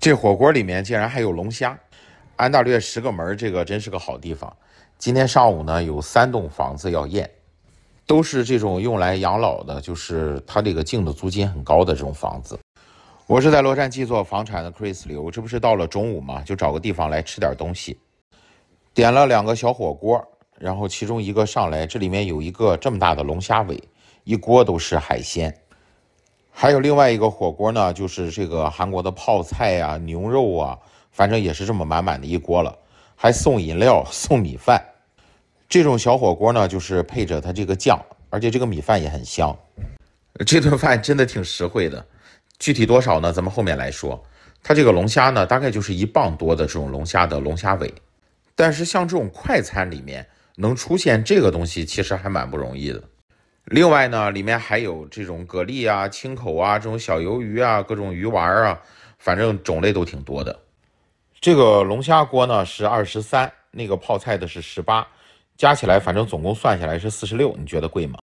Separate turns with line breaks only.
这火锅里面竟然还有龙虾，安大略十个门儿，这个真是个好地方。今天上午呢，有三栋房子要验，都是这种用来养老的，就是它这个净的租金很高的这种房子。我是在洛杉矶做房产的 Chris 刘，这不是到了中午嘛，就找个地方来吃点东西，点了两个小火锅，然后其中一个上来，这里面有一个这么大的龙虾尾，一锅都是海鲜。还有另外一个火锅呢，就是这个韩国的泡菜啊、牛肉啊，反正也是这么满满的一锅了，还送饮料、送米饭。这种小火锅呢，就是配着它这个酱，而且这个米饭也很香。这顿饭真的挺实惠的，具体多少呢？咱们后面来说。它这个龙虾呢，大概就是一磅多的这种龙虾的龙虾尾，但是像这种快餐里面能出现这个东西，其实还蛮不容易的。另外呢，里面还有这种蛤蜊啊、青口啊、这种小鱿鱼啊、各种鱼丸啊，反正种类都挺多的。这个龙虾锅呢是二十三，那个泡菜的是十八，加起来反正总共算下来是四十六。你觉得贵吗？